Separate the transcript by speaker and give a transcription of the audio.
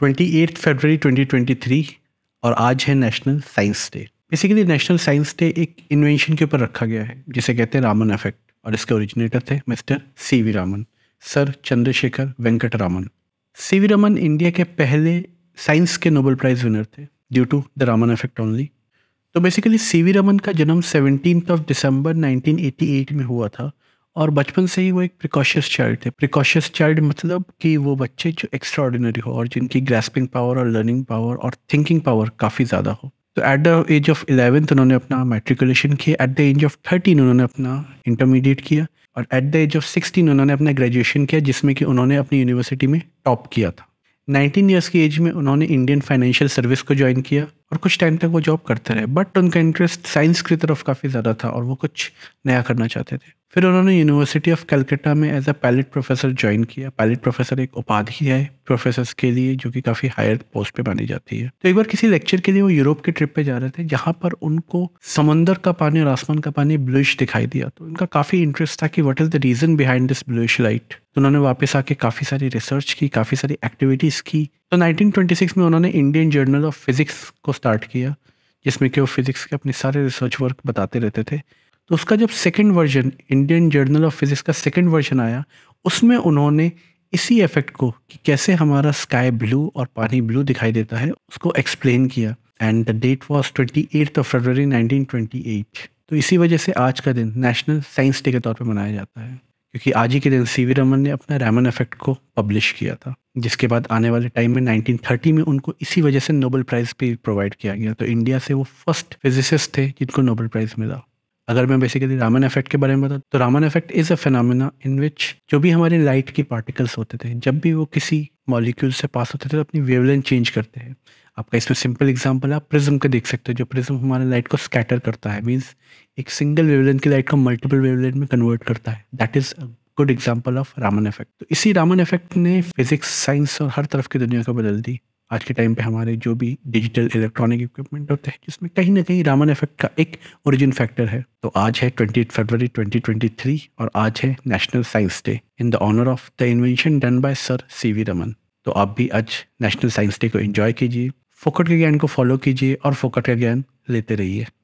Speaker 1: twenty फरवरी 2023 और आज है national science day basically national science day एक इन्वेंशन के ऊपर रखा गया है जिसे कहते हैं रामन इफेक्ट और इसके ओरिजिनेटर थे mister C V Raman sir Chandrashekhar Venkata Raman C V Raman India के पहले साइंस के नोबेल प्राइज़ विनर थे due to the Raman effect only तो बेसिकली सी वी रमन का जन्म सेवनटीन ऑफ दिसंबर 1988 में हुआ था और बचपन से ही वो एक प्रिकॉशियस चाइल्ड थे प्रिकॉशियस चाइल्ड मतलब कि वो बच्चे जो एक्स्ट्रा हो और जिनकी ग्रेस्पिंग पावर और लर्निंग पावर और थिंकिंग पावर काफ़ी ज़्यादा हो तो at the age of eleventh उन्होंने अपना मेट्रिकुलेशन किया at the age of thirteen उन्होंने अपना इंटरमीडिएट किया और at the age of sixteen उन्होंने अपना ग्रेजुएशन किया जिसमें कि उन्होंने अपनी यूनिवर्सिटी में टॉप किया था नाइनटीन ईयर्स की एज में उन्होंने इंडियन फाइनेंशियल सर्विस को ज्वाइन किया और कुछ टाइम तक वो जॉब करते रहे बट उनका इंटरेस्ट साइंस की तरफ काफ़ी ज़्यादा था और वो कुछ नया करना चाहते थे फिर उन्होंने यूनिवर्सिटी ऑफ कलकत्ता में as a pilot professor join किया पायलट प्रोफेसर एक उपाधि है प्रोफेसर्स के लिए जो कि काफ़ी हायर पोस्ट पे मानी जाती है तो एक बार किसी लेक्चर के लिए वो यूरोप के ट्रिप पे जा रहे थे जहां पर उनको समंदर का पानी और आसमान का पानी ब्लूश दिखाई दिया तो उनका काफ़ी इंटरेस्ट था कि what is the reason behind this bluish light तो उन्होंने वापस आके काफ़ी सारी रिसर्च की काफ़ी सारी एक्टिविटीज़ की तो नाइनटीन में उन्होंने इंडियन जर्नल ऑफ फिज़िक्स को स्टार्ट किया जिसमें कि वो फिज़िक्स के अपने सारे रिसर्च वर्क बताते रहते थे तो उसका जब second version Indian journal of physics का सेकंड वर्जन आया उसमें उन्होंने इसी इफेक्ट को कि कैसे हमारा स्काई ब्लू और पानी ब्लू दिखाई देता है उसको एक्सप्लेन किया and the date was twenty eight of February nineteen twenty eight तो इसी वजह से आज का दिन नेशनल साइंस डे के तौर पर मनाया जाता है क्योंकि आज ही के दिन सी वी रमन ने अपना रैमन इफेक्ट को पब्लिश किया था जिसके बाद आने वाले टाइम में 1930 में उनको इसी वजह से नोबल प्राइज़ भी प्रोवाइड किया गया तो इंडिया से वो फर्स्ट फिजिसिस्ट थे जिनको नोबल प्राइज़ मिला अगर मैं बेसिकली रामन इफेक्ट के बारे में बताऊँ तो Raman effect is a phenomena in which जो भी हमारे लाइट के पार्टिकल्स होते थे जब भी वो किसी मॉलिक्यूल से पास होते थे तो अपनी वेवलेंथ चेंज करते हैं आपका इसमें सिंपल एग्जांपल आप प्रिज्म का देख सकते हो जो प्रिज्म हमारे लाइट को स्कैटर करता है मीन्स एक सिंगल वेवलेंथ की लाइट को मल्टीपल वेवलेंथ में कन्वर्ट करता है that is good example of Raman effect तो इसी रामन इफेक्ट ने फिजिक्स साइंस और हर तरफ की दुनिया को बदल दी आज के टाइम पे हमारे जो भी डिजिटल इलेक्ट्रॉनिक इक्विपमेंट होते हैं जिसमें कहीं ना कहीं रामन इफेक्ट का एक ओरिजिन फैक्टर है तो आज है ट्वेंटी फरवरी 2023 और आज है national science day in the honour of the invention done by sir C V Raman तो आप भी आज नेशनल साइंस डे को एंजॉय कीजिए फोकट के ज्ञान को फॉलो कीजिए और फोकट का ज्ञान लेते रहिए